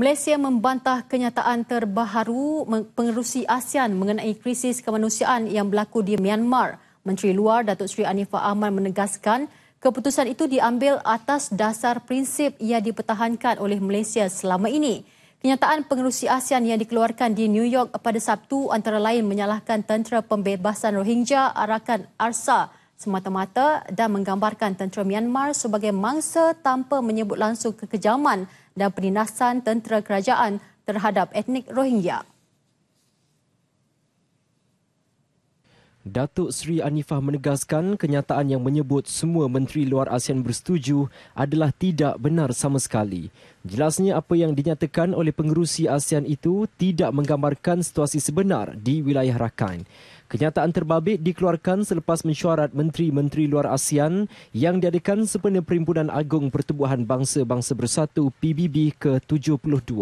Malaysia membantah kenyataan terbaru pengerusi ASEAN mengenai krisis kemanusiaan yang berlaku di Myanmar. Menteri Luar Datuk Seri Anifa Ahmad menegaskan keputusan itu diambil atas dasar prinsip yang dipertahankan oleh Malaysia selama ini. Kenyataan pengerusi ASEAN yang dikeluarkan di New York pada Sabtu antara lain menyalahkan tentera pembebasan Rohingya Arakan Arsa semata-mata dan menggambarkan tentera Myanmar sebagai mangsa tanpa menyebut langsung kekejaman dan penindasan tentera kerajaan terhadap etnik Rohingya. Datuk Seri Anifah menegaskan kenyataan yang menyebut semua menteri luar ASEAN bersetuju adalah tidak benar sama sekali. Jelasnya apa yang dinyatakan oleh pengerusi ASEAN itu tidak menggambarkan situasi sebenar di wilayah Rakhine. Kenyataan terbabit dikeluarkan selepas mesyuarat menteri-menteri luar ASEAN yang diadakan sempena Perhimpunan Agung Pertubuhan Bangsa-Bangsa Bersatu PBB ke-72.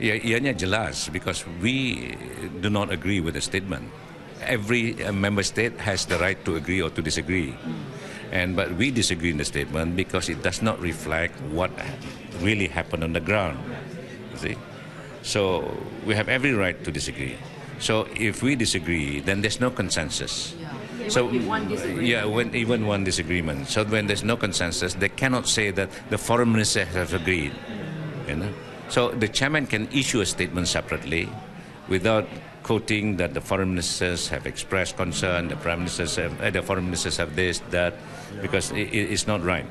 Ya, ianya jelas because we do not agree with the statement every uh, member state has the right to agree or to disagree. And but we disagree in the statement because it does not reflect what really happened on the ground. See, so we have every right to disagree. So if we disagree, then there's no consensus. So yeah, when, even one disagreement. So when there's no consensus, they cannot say that the foreign minister have agreed. You know? So the chairman can issue a statement separately, without quoting that the foreign ministers have expressed concern, the prime ministers have, eh, the foreign ministers have this, that, because it, it's not right.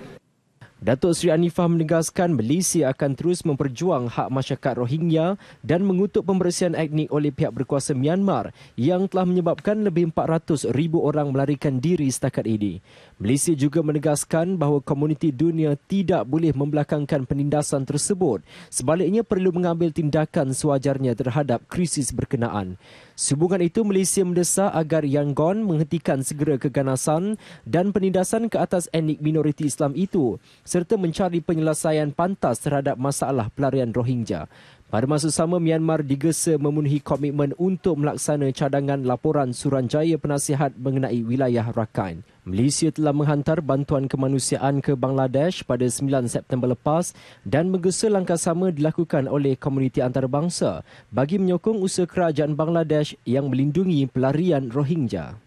Datuk Seri Anifah menegaskan Malaysia akan terus memperjuang hak masyarakat Rohingya dan mengutuk pembersihan etnik oleh pihak berkuasa Myanmar yang telah menyebabkan lebih 400 ribu orang melarikan diri setakat ini. Malaysia juga menegaskan bahawa komuniti dunia tidak boleh membelakangkan penindasan tersebut. Sebaliknya perlu mengambil tindakan sewajarnya terhadap krisis berkenaan. Sehubungan itu, Malaysia mendesak agar Yangon menghentikan segera keganasan dan penindasan ke atas etnik minoriti Islam itu serta mencari penyelesaian pantas terhadap masalah pelarian Rohingya. Pada masa sama, Myanmar digesa memenuhi komitmen untuk melaksana cadangan laporan Suranjaya Penasihat mengenai wilayah Rakhine. Malaysia telah menghantar bantuan kemanusiaan ke Bangladesh pada 9 September lepas dan menggesa langkah sama dilakukan oleh komuniti antarabangsa bagi menyokong usaha kerajaan Bangladesh yang melindungi pelarian Rohingya.